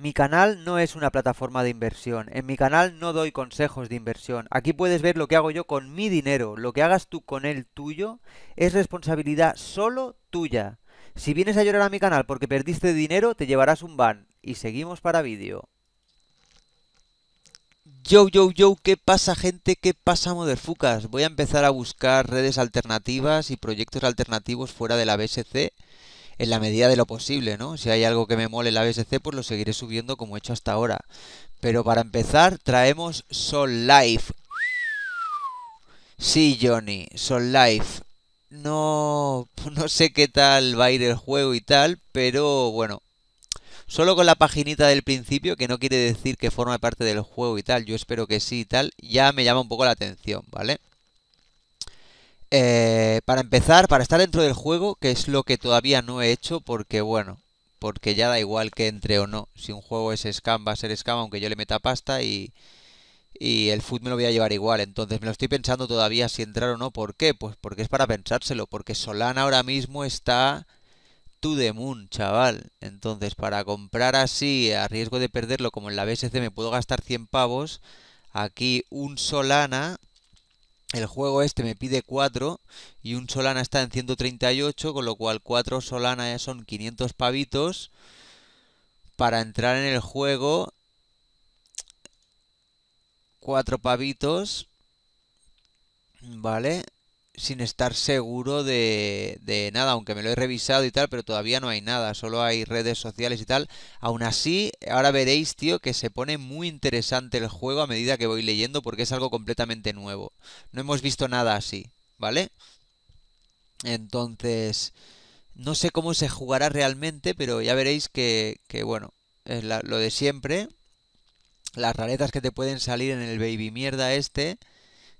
Mi canal no es una plataforma de inversión, en mi canal no doy consejos de inversión. Aquí puedes ver lo que hago yo con mi dinero, lo que hagas tú con el tuyo es responsabilidad solo tuya. Si vienes a llorar a mi canal porque perdiste dinero, te llevarás un ban. Y seguimos para vídeo. Yo, yo, yo, ¿qué pasa gente? ¿Qué pasa fucas Voy a empezar a buscar redes alternativas y proyectos alternativos fuera de la BSC en la medida de lo posible, ¿no? Si hay algo que me mole el la BSC, pues lo seguiré subiendo como he hecho hasta ahora. Pero para empezar, traemos Sol Life. Sí, Johnny, Sol Life. No, no sé qué tal va a ir el juego y tal, pero bueno, solo con la paginita del principio, que no quiere decir que forme parte del juego y tal, yo espero que sí y tal, ya me llama un poco la atención, ¿vale? Eh, para empezar, para estar dentro del juego, que es lo que todavía no he hecho, porque bueno, porque ya da igual que entre o no. Si un juego es scam, va a ser scam, aunque yo le meta pasta y, y el food me lo voy a llevar igual. Entonces me lo estoy pensando todavía si entrar o no. ¿Por qué? Pues porque es para pensárselo, porque Solana ahora mismo está to the moon, chaval. Entonces para comprar así, a riesgo de perderlo, como en la BSC me puedo gastar 100 pavos, aquí un Solana el juego este me pide 4 y un Solana está en 138, con lo cual 4 Solana son 500 pavitos. Para entrar en el juego, 4 pavitos, ¿vale? sin estar seguro de, de, nada, aunque me lo he revisado y tal, pero todavía no hay nada, solo hay redes sociales y tal. Aún así, ahora veréis, tío, que se pone muy interesante el juego a medida que voy leyendo porque es algo completamente nuevo. No hemos visto nada así, ¿vale? Entonces, no sé cómo se jugará realmente, pero ya veréis que, que bueno, es lo de siempre. Las raletas que te pueden salir en el baby mierda este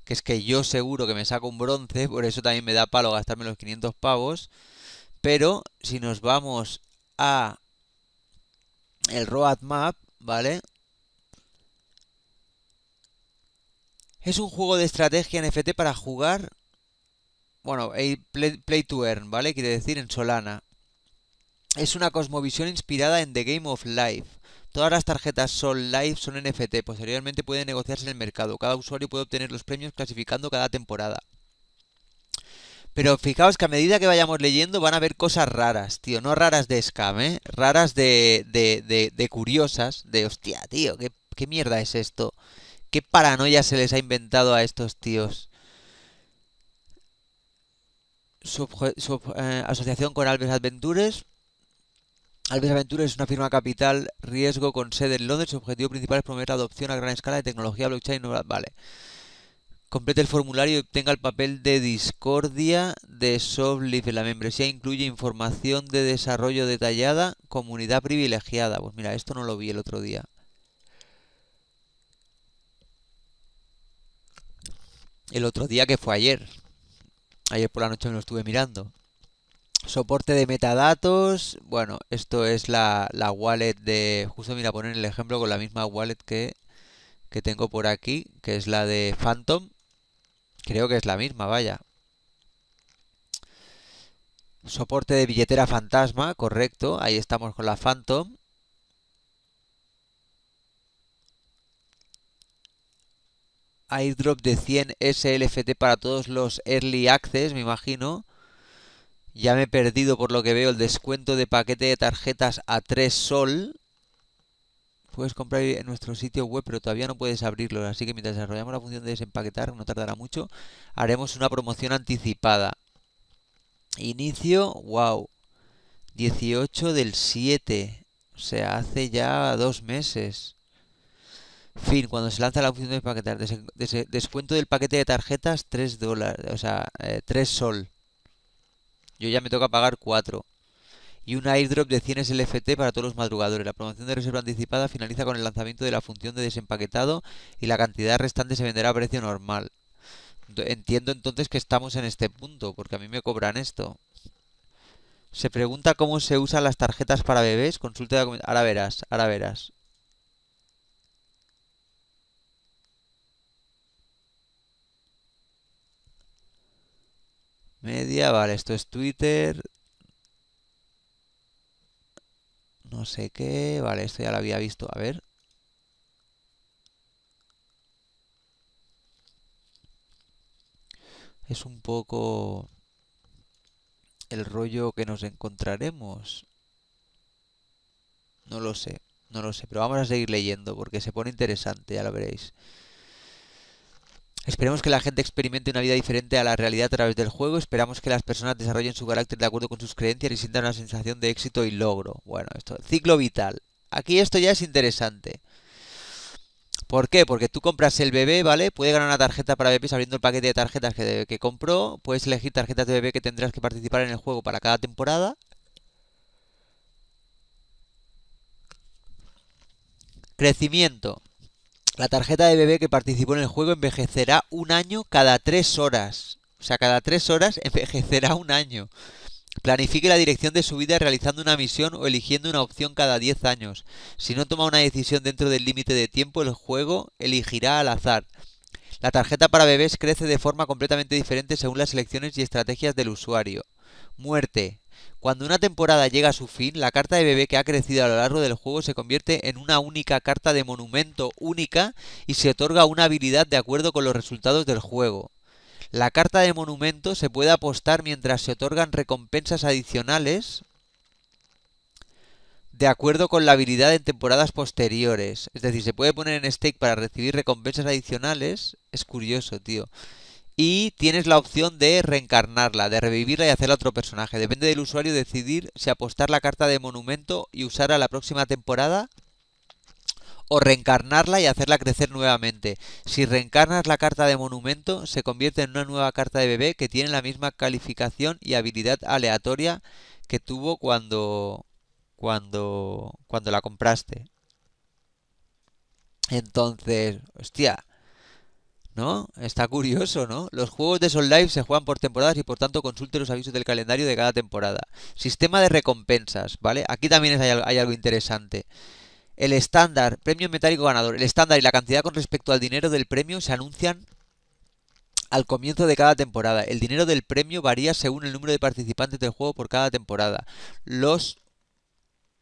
que es que yo seguro que me saco un bronce, por eso también me da palo gastarme los 500 pavos. Pero si nos vamos a el road map, ¿vale? Es un juego de estrategia NFT para jugar, bueno, play, play to earn, ¿vale? Quiere decir en Solana. Es una cosmovisión inspirada en The Game of Life Todas las tarjetas son Live son NFT, posteriormente pueden negociarse en el mercado. Cada usuario puede obtener los premios clasificando cada temporada. Pero fijaos que a medida que vayamos leyendo van a haber cosas raras, tío. No raras de scam, ¿eh? Raras de, de, de, curiosas. De hostia, tío, ¿qué, ¿qué mierda es esto? ¿Qué paranoia se les ha inventado a estos tíos? Su, eh, asociación con Alves Adventures. Alves Aventures es una firma capital riesgo con sede en Londres. Su objetivo principal es promover la adopción a gran escala de tecnología blockchain. Vale. Complete el formulario y obtenga el papel de discordia de en La membresía incluye información de desarrollo detallada, comunidad privilegiada. Pues mira, esto no lo vi el otro día. El otro día que fue ayer. Ayer por la noche me lo estuve mirando. Soporte de metadatos. Bueno, esto es la, wallet de... Justo mira, poner el ejemplo con la misma wallet que, que tengo por aquí, que es la de Phantom. Creo que es la misma, vaya. Soporte de billetera fantasma, correcto. Ahí estamos con la Phantom. airdrop de 100 SLFT para todos los early access, me imagino. Ya me he perdido por lo que veo el descuento de paquete de tarjetas a 3 sol. Puedes comprar en nuestro sitio web, pero todavía no puedes abrirlo. Así que mientras desarrollamos la función de desempaquetar, no tardará mucho, haremos una promoción anticipada. Inicio, wow, 18 del 7. O sea, hace ya dos meses. Fin, cuando se lanza la función de desempaquetar. descuento del paquete de tarjetas 3 dólares, o sea, 3 eh, sol. Yo ya me toca pagar 4. Y un airdrop de 100 SLFT para todos los madrugadores. La promoción de reserva anticipada finaliza con el lanzamiento de la función de desempaquetado y la cantidad restante se venderá a precio normal. Entiendo entonces que estamos en este punto, porque a mí me cobran esto. Se pregunta cómo se usan las tarjetas para bebés. Consulta. Ahora verás, ahora verás. Media, vale, esto es Twitter. No sé qué, vale, esto ya lo había visto, a ver. Es un poco el rollo que nos encontraremos. No lo sé, no lo sé, pero vamos a seguir leyendo porque se pone interesante, ya lo veréis. Esperemos que la gente experimente una vida diferente a la realidad a través del juego. Esperamos que las personas desarrollen su carácter de acuerdo con sus creencias y sientan una sensación de éxito y logro. Bueno, esto, ciclo vital. Aquí esto ya es interesante. ¿Por qué? Porque tú compras el bebé, ¿vale? Puede ganar una tarjeta para bebés abriendo el paquete de tarjetas que, que compró. Puedes elegir tarjetas de bebé que tendrás que participar en el juego para cada temporada. Crecimiento. La tarjeta de bebé que participó en el juego envejecerá un año cada tres horas. O sea, cada tres horas envejecerá un año. Planifique la dirección de su vida realizando una misión o eligiendo una opción cada diez años. Si no toma una decisión dentro del límite de tiempo, el juego elegirá al azar. La tarjeta para bebés crece de forma completamente diferente según las elecciones y estrategias del usuario. Muerte. Cuando una temporada llega a su fin, la carta de bebé que ha crecido a lo largo del juego se convierte en una única carta de monumento única y se otorga una habilidad de acuerdo con los resultados del juego. La carta de monumento se puede apostar mientras se otorgan recompensas adicionales de acuerdo con la habilidad en temporadas posteriores. Es decir, se puede poner en stake para recibir recompensas adicionales. Es curioso, tío y tienes la opción de reencarnarla, de revivirla y hacerla otro personaje. Depende del usuario decidir si apostar la carta de monumento y usarla la próxima temporada o reencarnarla y hacerla crecer nuevamente. Si reencarnas la carta de monumento, se convierte en una nueva carta de bebé que tiene la misma calificación y habilidad aleatoria que tuvo cuando cuando cuando la compraste. Entonces, hostia, ¿No? Está curioso, ¿no? Los juegos de Soul Live se juegan por temporadas y por tanto consulte los avisos del calendario de cada temporada. Sistema de recompensas, ¿vale? Aquí también hay algo interesante. El estándar, premio metálico ganador. El estándar y la cantidad con respecto al dinero del premio se anuncian al comienzo de cada temporada. El dinero del premio varía según el número de participantes del juego por cada temporada. Los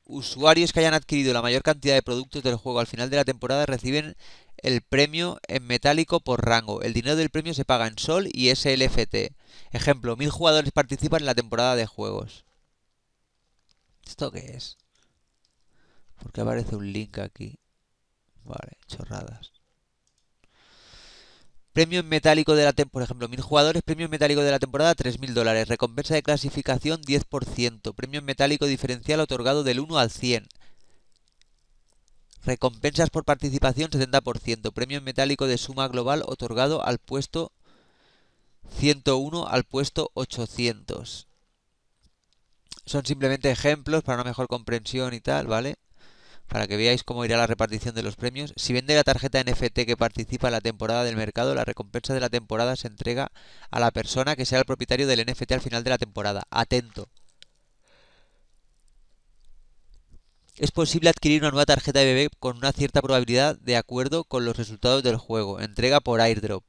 usuarios que hayan adquirido la mayor cantidad de productos del juego al final de la temporada reciben el premio en metálico por rango. El dinero del premio se paga en Sol y SLFT. Ejemplo, mil jugadores participan en la temporada de juegos. ¿Esto qué es? Porque aparece un link aquí. Vale, chorradas. Premio en metálico de la temporada, por ejemplo, 1000 jugadores, premio en metálico de la temporada 3.000 dólares, recompensa de clasificación 10%, premio en metálico diferencial otorgado del 1 al 100, recompensas por participación 70%, premio en metálico de suma global otorgado al puesto 101 al puesto 800. Son simplemente ejemplos para una mejor comprensión y tal, ¿vale? para que veáis cómo irá la repartición de los premios. Si vende la tarjeta NFT que participa en la temporada del mercado, la recompensa de la temporada se entrega a la persona que sea el propietario del NFT al final de la temporada. Atento. Es posible adquirir una nueva tarjeta de bebé con una cierta probabilidad de acuerdo con los resultados del juego. Entrega por airdrop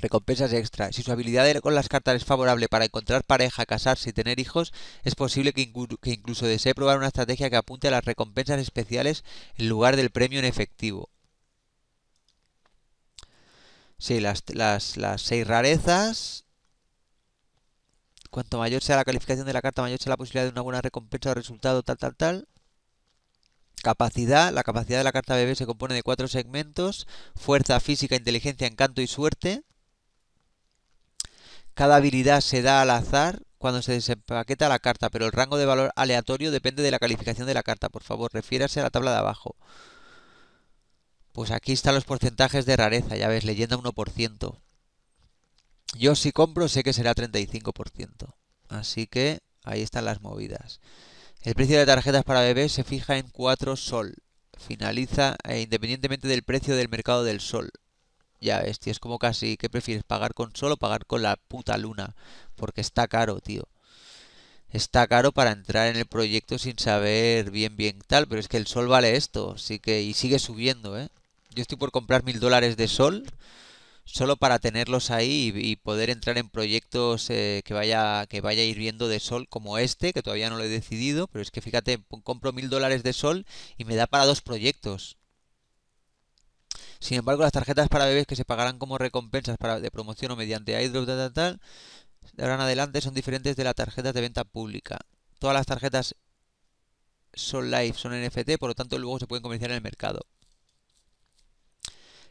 recompensas extra. Si su habilidad con las cartas es favorable para encontrar pareja, casarse y tener hijos, es posible que, incluso desee probar una estrategia que apunte a las recompensas especiales en lugar del premio en efectivo. Sí, las, seis rarezas. Cuanto mayor sea la calificación de la carta, mayor sea la posibilidad de una buena recompensa o resultado, tal, tal, tal. Capacidad. La capacidad de la carta bebé se compone de cuatro segmentos. Fuerza, física, inteligencia, encanto y suerte. Cada habilidad se da al azar cuando se desempaqueta la carta, pero el rango de valor aleatorio depende de la calificación de la carta. Por favor, refiérase a la tabla de abajo. Pues aquí están los porcentajes de rareza, ya ves, leyenda 1%. Yo si compro sé que será 35%. Así que ahí están las movidas. El precio de tarjetas para bebés se fija en 4 sol. Finaliza eh, independientemente del precio del mercado del sol. Ya ves, es como casi, ¿qué prefieres? ¿Pagar con solo o pagar con la puta luna? Porque está caro, tío. Está caro para entrar en el proyecto sin saber bien bien tal, pero es que el sol vale esto, así que y sigue subiendo, ¿eh? Yo estoy por comprar mil dólares de sol solo para tenerlos ahí y, poder entrar en proyectos eh, que vaya que vaya a ir viendo de sol como este que todavía no lo he decidido pero es que fíjate compro mil dólares de sol y me da para dos proyectos sin embargo, las tarjetas para bebés que se pagarán como recompensas para, de promoción o mediante airdrop tal, de ahora en adelante son diferentes de las tarjetas de venta pública. Todas las tarjetas son live, son NFT, por lo tanto luego se pueden comerciar en el mercado.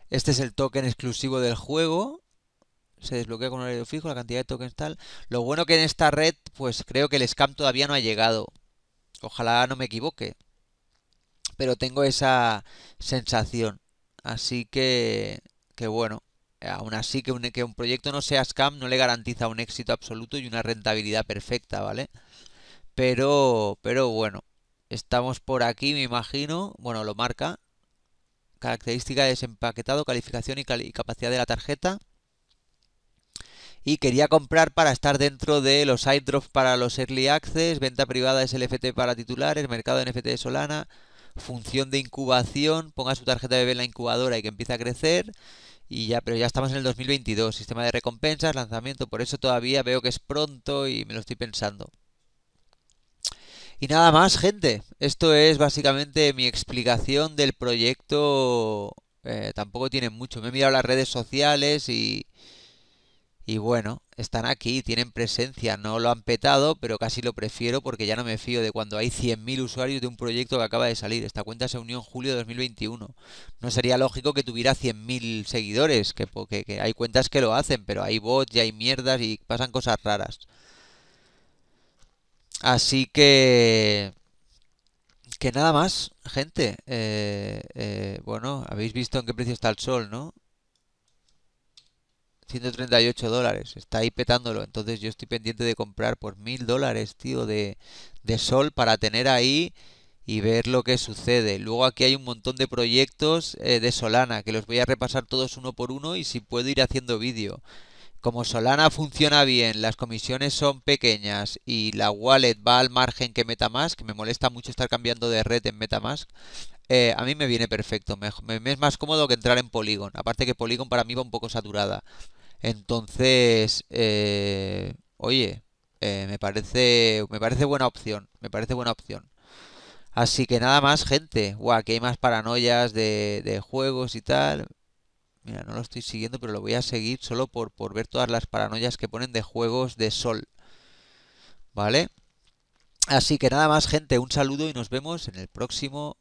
Este es el token exclusivo del juego. Se desbloquea con un horario fijo, la cantidad de tokens tal. Lo bueno que en esta red, pues creo que el scam todavía no ha llegado. Ojalá no me equivoque. Pero tengo esa sensación. Así que, que bueno, aún así que un, que un proyecto no sea scam no le garantiza un éxito absoluto y una rentabilidad perfecta, ¿vale? Pero, pero bueno, estamos por aquí, me imagino, bueno, lo marca. Característica de desempaquetado, calificación y, capacidad de la tarjeta y quería comprar para estar dentro de los airdrops para los early access, venta privada SLFT para titulares, mercado NFT de Solana, función de incubación, ponga su tarjeta de bebé en la incubadora y que empiece a crecer. Y ya, pero ya estamos en el 2022, sistema de recompensas, lanzamiento, por eso todavía veo que es pronto y me lo estoy pensando. Y nada más, gente. Esto es básicamente mi explicación del proyecto. Eh, tampoco tiene mucho. Me he mirado las redes sociales y, y bueno, están aquí, tienen presencia, no lo han petado, pero casi lo prefiero porque ya no me fío de cuando hay 100.000 usuarios de un proyecto que acaba de salir. Esta cuenta se unió en julio de 2021. No sería lógico que tuviera 100.000 seguidores, que, hay cuentas que lo hacen, pero hay bots y hay mierdas y pasan cosas raras. Así que... Que nada más, gente. Eh, eh, bueno, habéis visto en qué precio está el sol, ¿no? 138 dólares, está ahí petándolo. Entonces yo estoy pendiente de comprar por mil dólares, tío, de, sol para tener ahí y ver lo que sucede. Luego aquí hay un montón de proyectos eh, de Solana, que los voy a repasar todos uno por uno y si puedo ir haciendo vídeo. Como Solana funciona bien, las comisiones son pequeñas y la wallet va al margen que Metamask, que me molesta mucho estar cambiando de red en Metamask, eh, a mí me viene perfecto. me, es más cómodo que entrar en Polygon. Aparte que Polygon para mí va un poco saturada. Entonces, eh, oye, eh, me parece me parece buena opción, me parece buena opción. Así que nada más, gente. Guau, aquí hay más paranoias de, de, juegos y tal. Mira, no lo estoy siguiendo, pero lo voy a seguir solo por, por ver todas las paranoias que ponen de juegos de sol. ¿Vale? Así que nada más, gente. Un saludo y nos vemos en el próximo